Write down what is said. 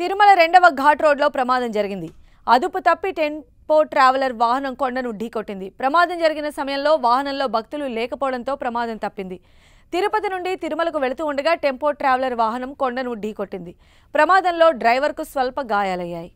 తిరుమల రెండవ ఘాట్ రోడ్లో ప్రమాదం జరిగింది అదుపు తప్పి టెంపో ట్రావెలర్ వాహనం కొండను ఢీకొట్టింది ప్రమాదం జరిగిన సమయంలో వాహనంలో భక్తులు లేకపోవడంతో ప్రమాదం తప్పింది తిరుపతి నుండి తిరుమలకు వెళుతూ ఉండగా టెంపో ట్రావెలర్ వాహనం కొండను ఢీకొట్టింది ప్రమాదంలో డ్రైవర్కు స్వల్ప గాయాలయ్యాయి